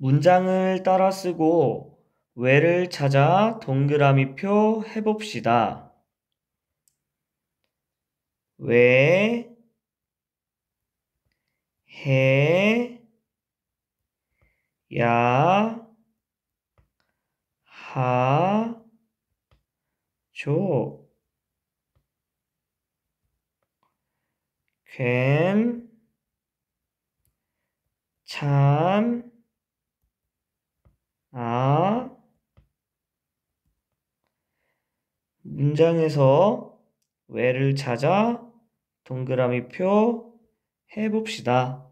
문장을 따라 쓰고 외를 찾아 동그라미표 해봅시다. 왜, 해, 야, 하, 조. 괜, 참, 아, 문장에서 왜를 찾아 동그라미 표 해봅시다.